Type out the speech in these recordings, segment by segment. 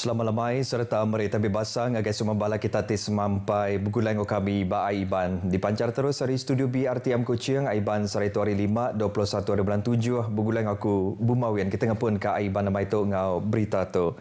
Selamat lemai serta Amri Tambi agak semua bala kita tis mampai begulang kami Ba'ai Iban. Dipancar terus dari studio B BRTM Kuching Iban serai hari 5, 21 hari bulan 7 begulang aku Bumawian. Kita ngapun ke Iban nama itu ngau berita tu.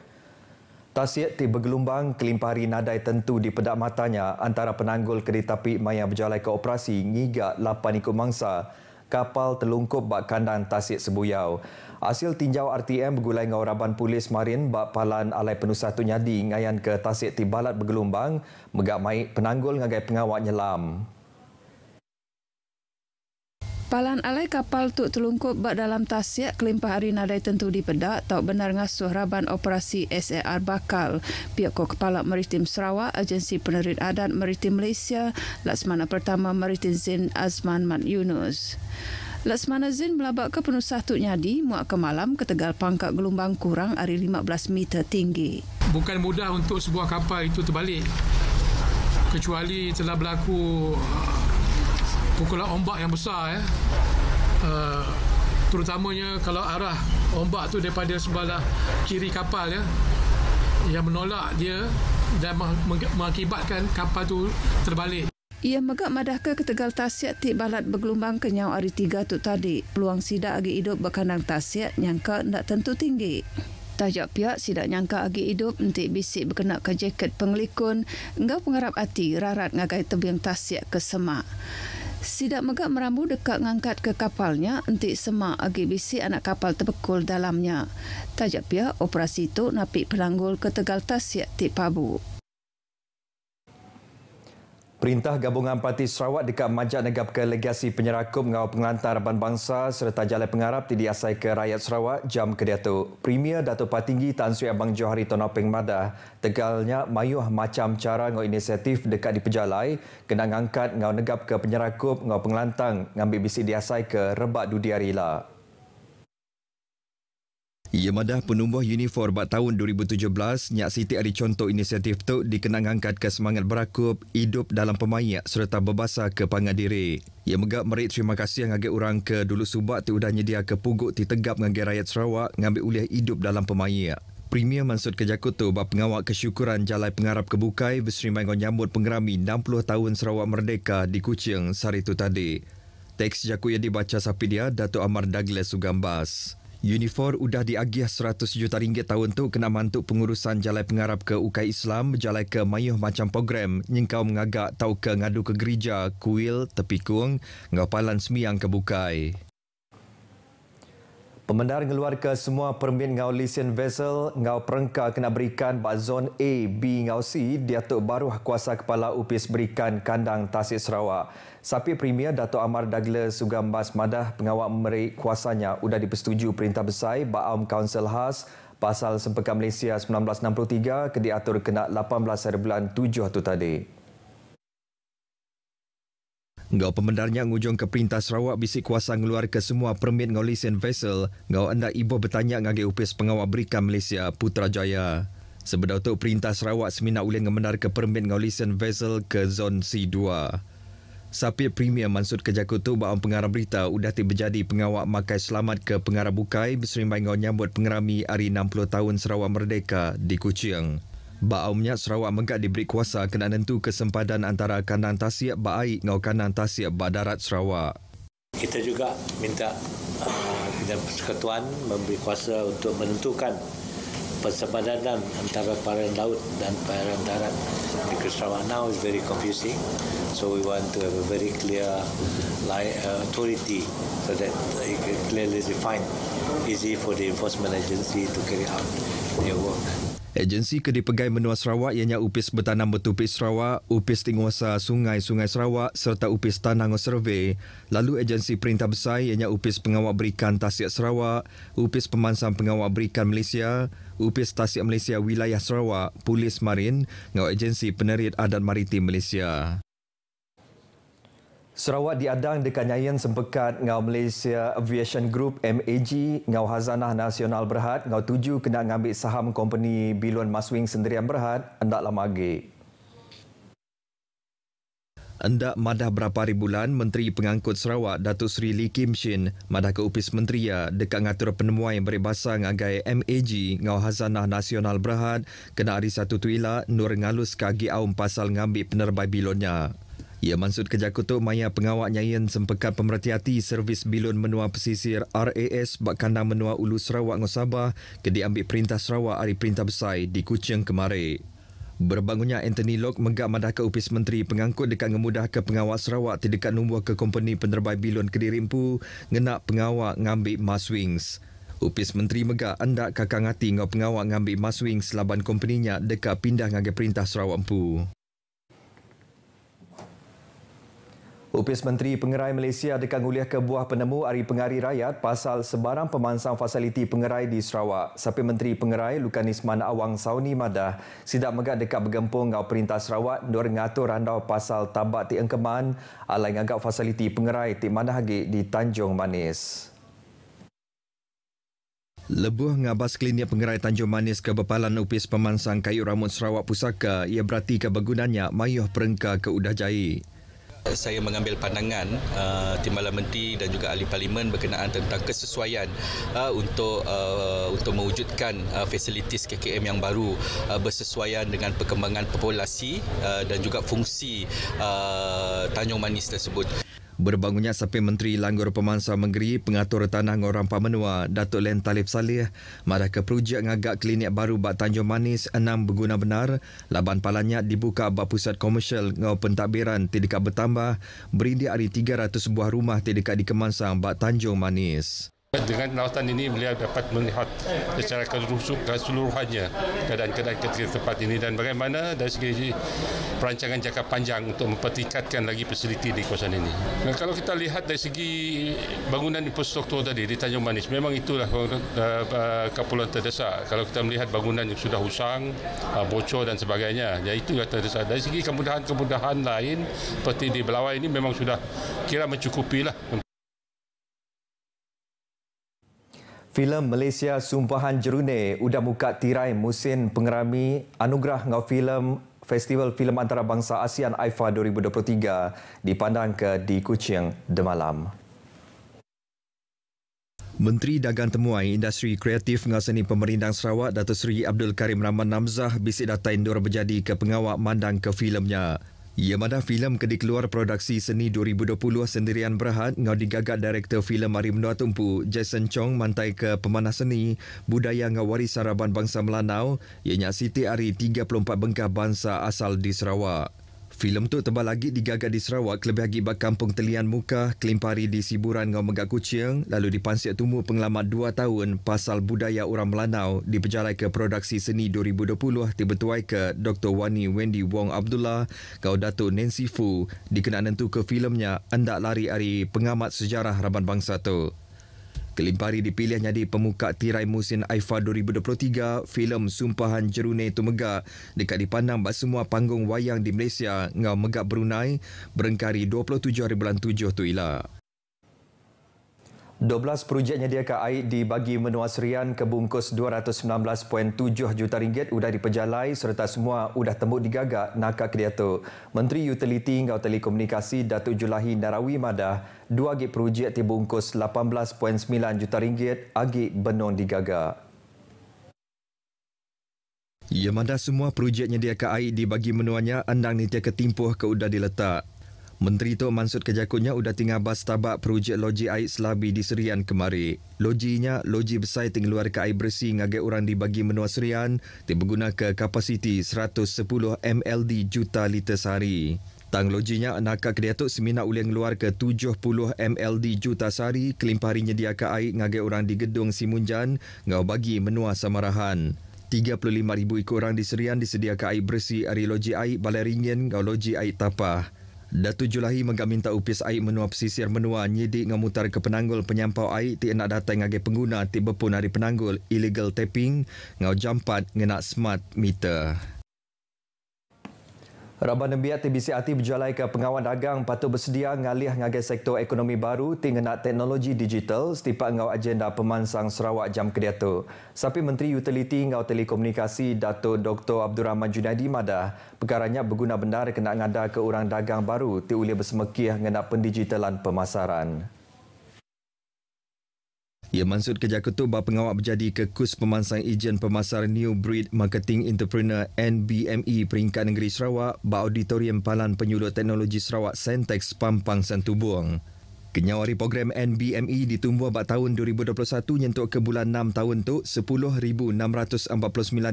Tasiat ti bergelombang kelimpari nadai tentu di pedak matanya antara penanggul kereta pi maya berjalan ke operasi ngiga 8 ikut mangsa kapal telungkup bak kandang Tasik Sebuyau. Hasil tinjau RTM begulai dengan uraban polis marin bak palan alai penusah tu ngayan ke Tasik Tibalat bergelombang megak maik penanggul ngagai pengawat nyelam. Palan alai kapal tu telungkup bak dalam tasiak kelimpah hari nadai tentu dipedak tau benar ngasuh raban operasi SAR bakal. Pihak ko kepala Maritim Sarawak, Agensi Penerit Adat Maritim Malaysia, Laksmana Pertama Maritim Zin Azman Mat Yunus. Laksmana Zin melabak ke penusah tu nyadi muak ke malam ke tegal pangkat gelombang kurang hari 15 meter tinggi. Bukan mudah untuk sebuah kapal itu terbalik. Kecuali telah berlaku pukulan ombak yang besar ya. Uh, terutamanya kalau arah ombak tu daripada sebelah kiri kapal ya yang menolak dia dan mengakibatkan kapal tu terbalik. Ia megak madah ke ketegal tasiak ti balat bergelombang kenyau hari tiga tu tadi. Peluang sidak agi hidup berkandang tasiak nyangka tak tentu tinggi. Tajak pihak sidak nyangka agi hidup nanti bisik berkena ke jaket penglikun. Enggak pengarap hati rarat ngagai tebing tasiak ke semak. Sidak megak merambu dekat ngangkat ke kapalnya entik semak agi bisi anak kapal terpekul dalamnya. Tajak pihak operasi itu napik pelanggul ke Tegal Tasik Tik Pabu. Perintah Gabungan Parti Sarawak dekat Majak Negap ke Legasi Penyerakum Ngawa Pengelantar Bangsa serta Jalan Pengarap tidi asai ke rakyat Sarawak jam ke Datuk. Premier Datuk Patinggi Tan Sri Abang Johari Tonoping Mada tegalnya mayuh macam cara ngau inisiatif dekat di Pejalai kena ngangkat ngau negap ke Penyerakum Ngawa Pengelantang ngambil bisi diasai ke Rebak Dudiarila. Yamadah Penumbuh Unifor Bat Tahun 2017, Nyak Siti Ari Contoh Inisiatif tu dikenang angkat ke semangat berakup, hidup dalam pemayak serta berbahasa ke pangadiri. Ia megap merit terima kasih yang agak orang ke dulu subak ti udah nyedia ke puguk ti tegap dengan rakyat Sarawak ngambil uliah hidup dalam pemayak. Premier Mansud Kejakut tu bapak pengawak kesyukuran jalai pengarap kebukai berserimai dengan nyambut pengerami 60 tahun Sarawak Merdeka di Kuching sehari itu tadi. Teks jaku yang dibaca Sapidia, Dato' Amar Douglas Sugambas. Unifor sudah diagih 100 juta ringgit tahun tu kena mantuk pengurusan jalai pengarap ke UKI Islam jalai ke mayuh macam program nyengkau mengagak tau ke ngadu ke gereja, kuil, tepikung, ngapalan semiang ke bukai. Pembenar ngeluar ke semua permit ngau lesen vessel, ngau perengka kena berikan bak zon A, B ngau C, Datuk baru Kuasa Kepala UPIS berikan kandang Tasik Sarawak. Sapi Premier Datuk Amar Dagle Sugambas Madah pengawal merik kuasanya sudah dipersetuju Perintah Besai bak Aum Council Khas Pasal Sempekan Malaysia 1963 kediatur kena 18 hari bulan 7 tu tadi. Ngau pembenarnya ngujung ke perintah Sarawak bisik kuasa ngeluar ke semua permit ngau lisen vessel, ngau anda ibu bertanya ngagi upis pengawal berikan Malaysia Putrajaya. Sebedau tu perintah Sarawak semina ulin ngemenar ke permit ngau lisen vessel ke zon C2. Sapi Premier Mansud kejakutu tu pengarah berita sudah ti berjadi pengawak makai selamat ke pengarah bukai berserimbang ngau nyambut pengerami hari 60 tahun Sarawak Merdeka di Kuching. Baau Minyak Sarawak Megat diberi kuasa kena tentu kesempadan antara kanan tasiak baai, dengan kanan tasiak badarat Sarawak. Kita juga minta dan ah, persekutuan memberi kuasa untuk menentukan persepadanan antara perairan laut dan perairan darat because Sarawak now is very confusing so we want to have a very clear like, uh, authority so that it can clearly define easy for the enforcement agency to carry out their work. Agensi Kedai Pegai Menua Sarawak ianya Upis Bertanam Bertupis Sarawak, Upis Tinguasa Sungai-Sungai Sarawak serta Upis Tanang Survey. Lalu Agensi Perintah Besar ianya Upis Pengawal Berikan Tasik Sarawak, Upis Pemansam Pengawal Berikan Malaysia, Upis Tasik Malaysia Wilayah Sarawak, Polis Marin dan Agensi Penerit Adat Maritim Malaysia. Sarawak diadang dekat nyayan sempekat ngau Malaysia Aviation Group MAG ngau Hazanah Nasional Berhad ngau tuju kena ngambil saham company Biluan Maswing Sendirian Berhad endak lama lagi. Endak madah berapa ribu bulan Menteri Pengangkut Sarawak Datu Sri Lee Kim Shin madah ke upis menteri ya dekat ngatur penemuan beri basang agai MAG ngau Hazanah Nasional Berhad kena hari satu tuila nur ngalus kagi aum pasal ngambil penerbai bilonnya. Ia ya, maksud kejakutuk maya pengawak nyayen sempekat pemerhati-hati servis bilun menua pesisir RAS Bakandang Menua Ulu Sarawak Ngosabah ke diambil perintah Sarawak hari perintah besar di Kuching kemarin. Berbangunnya Anthony Lok menggak madah ke upis menteri pengangkut dekat ngemudah ke pengawal Sarawak terdekat nombor ke company penerbai bilun Kediri Empu ngenak pengawal ngambil mass wings. Upis Menteri Megak hendak kakang hati ngau pengawak ngambil mass wings laban kompeninya dekat pindah ngagai perintah Sarawak Empu. Upis Menteri Pengerai Malaysia dekat nguliah ke buah penemu Ari Pengari Rakyat pasal sebarang pemansang fasiliti pengerai di Sarawak. Sapi Menteri Pengerai Lukan Awang Sauni Madah sidak megat dekat bergempung ngau perintah Sarawak nur ngatur randau pasal tabak ti engkeman alai ngagak fasiliti pengerai ti mana hagi di Tanjung Manis. Lebuh ngabas klinik pengerai Tanjung Manis ke bepalan upis pemansang kayu ramun Sarawak Pusaka ia berarti kebegunannya mayuh perengka ke udah jahit saya mengambil pandangan uh, Timbalan Menteri dan juga Ahli Parlimen berkenaan tentang kesesuaian uh, untuk uh, untuk mewujudkan uh, fasilitis KKM yang baru uh, bersesuaian dengan perkembangan populasi uh, dan juga fungsi uh, Tanjung Manis tersebut. Berbangunnya sampai Menteri Langgur Pemansa Menggeri Pengatur Tanah Ngorang Pamenua Datuk Len Talib Salih. marah ke projek ngagak klinik baru Bak Tanjung Manis enam berguna benar laban palanya dibuka Bak Pusat Komersial ngau pentadbiran tidak bertambah berindi hari 300 buah rumah tidak dikemansang Bak Tanjung Manis. Dengan lawatan ini beliau dapat melihat secara keseluruhannya keadaan-keadaan ketika tempat ini dan bagaimana dari segi perancangan jangka panjang untuk mempertingkatkan lagi fasiliti di kawasan ini. Dan kalau kita lihat dari segi bangunan infrastruktur tadi di Tanjung Manis, memang itulah eh, eh, kepulauan terdesak. Kalau kita melihat bangunan yang sudah usang, eh, bocor dan sebagainya, ya itu yang terdesak. Dari segi kemudahan-kemudahan lain seperti di Belawai ini memang sudah kira mencukupi lah. Filem Malaysia Sumpahan Jerune udah muka tirai musim pengerami anugerah ngau filem Festival Filem Antarabangsa ASEAN AIFA 2023 dipandang ke di Kuching demalam. Menteri Dagang Temuai Industri Kreatif Seni Pemerintah Sarawak Datuk Seri Abdul Karim Rahman Namzah bisik datain dur berjadi ke pengawak mandang ke filemnya. Yamada filem ke dikeluar produksi seni 2020 sendirian berhad ngau digagak direktor filem Mari Menua Tumpu Jason Chong mantai ke pemanah seni budaya ngau waris bangsa Melanau ianya Siti Ari 34 bengkah bangsa asal di Sarawak. Filem tu tebal lagi digagak di Sarawak lebih lagi bak kampung Telian Muka, Kelimpari di Siburan Ngau Megak Kucing, lalu di Pansiat Tumu pengelamat 2 tahun pasal budaya orang Melanau diperjalai ke produksi seni 2020 tiba tuai ke Dr. Wani Wendy Wong Abdullah, kau Dato Nancy Fu dikenal tentu ke filemnya Endak Lari Ari Pengamat Sejarah Raban Bangsa tu. Kelimpari dipilih jadi pemuka tirai musim AIFA 2023 filem Sumpahan Jerune itu megah, dekat dipandang bak semua panggung wayang di Malaysia ngau Megak Brunei berengkari 27 hari bulan 7 tu ilah. 12 projek nyediakan air dibagi menua serian kebungkus 219.7 juta ringgit sudah dipejalai serta semua sudah temu digagak nak kerja tu. Menteri Utiliti dan Telekomunikasi Datuk Julahi Narawi mada dua gig projek dibungkus 18.9 juta ringgit agi benon digagak. Ia ya, mada semua projek nyediakan air dibagi menuanya andang nitya ketimpuh ke udah diletak. Menteri itu maksud kejakutnya sudah tinggal bas tabak projek loji air selabi di Serian kemari. Lojinya, loji besar tinggal luar ke air bersih ngagai orang dibagi menua Serian, tiba ke kapasiti 110 MLD juta liter sehari. Tang lojinya nakak dia tu semina uli luar ke 70 MLD juta sari kelimparinya dia ke air ngagai orang di gedung Simunjan ngau bagi menua samarahan. 35,000 ikut orang di Serian disediakan air bersih dari loji air balai ringin ngau loji air tapah. Datu Julahi menggamin tak upis air menua pesisir menua nyidik ngamutar ke penanggul penyampau air ti nak datang agai pengguna ti bepun hari penanggul illegal tapping ngau jampat ngenak smart meter. Rabah Nembiat TBC Ati berjalan ke pengawal dagang patut bersedia ngalih ngagai sektor ekonomi baru tinggal nak teknologi digital setipat ngau agenda pemansang Sarawak jam kedia tu. Sapi Menteri Utiliti ngau telekomunikasi Dato' Dr. Abdul Rahman Junaidi madah perkaranya berguna benar kena ngada ke orang dagang baru tiulia boleh bersemekih ngena pendigitalan pemasaran. Ia ya, mansud kerja aku tu bahawa pengawak berjadi ke kurs pemansang ejen pemasar New Breed Marketing Entrepreneur NBME peringkat negeri Sarawak bahawa palan penyuluh teknologi Sarawak Sentex Pampang Santubuang. Kenyawari program NBME ditumbuh abad tahun 2021 nyentuk ke bulan 6 tahun tu 10,649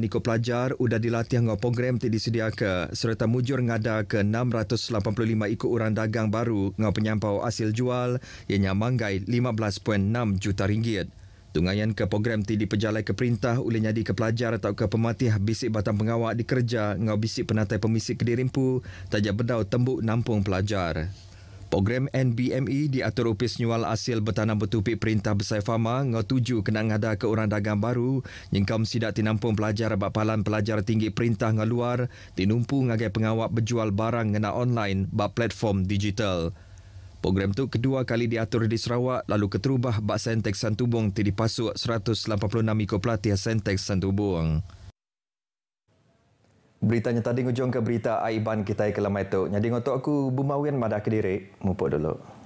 ikut pelajar udah dilatih ngau program ti disediakan serta mujur ngada ke 685 ikut orang dagang baru ngau penyampau hasil jual yang nyamanggai 15.6 juta ringgit. Tungayan ke program ti dipejalai ke perintah oleh nyadi ke pelajar atau ke pematih bisik batang pengawak dikerja ngau bisik penatai pemisik kedirimpu tajak bedau tembuk nampung pelajar program NBME di atur upis nyual hasil bertanam bertupik Perintah Besar Fama ngetuju kena ngada ke orang dagang baru nyengkam sidak tinampung pelajar bapalan pelajar tinggi perintah ngeluar tinumpu ngagai pengawak berjual barang ngena online bak platform digital. Program tu kedua kali diatur di Sarawak lalu keterubah bak Sentek Santubong tidak dipasuk 186 ikut pelatih Sentek santubung. Beritanya tadi ngujung ke berita Aiban kita ke lama itu. Jadi ngotok aku bumawian madah kediri. Mumpuk dulu.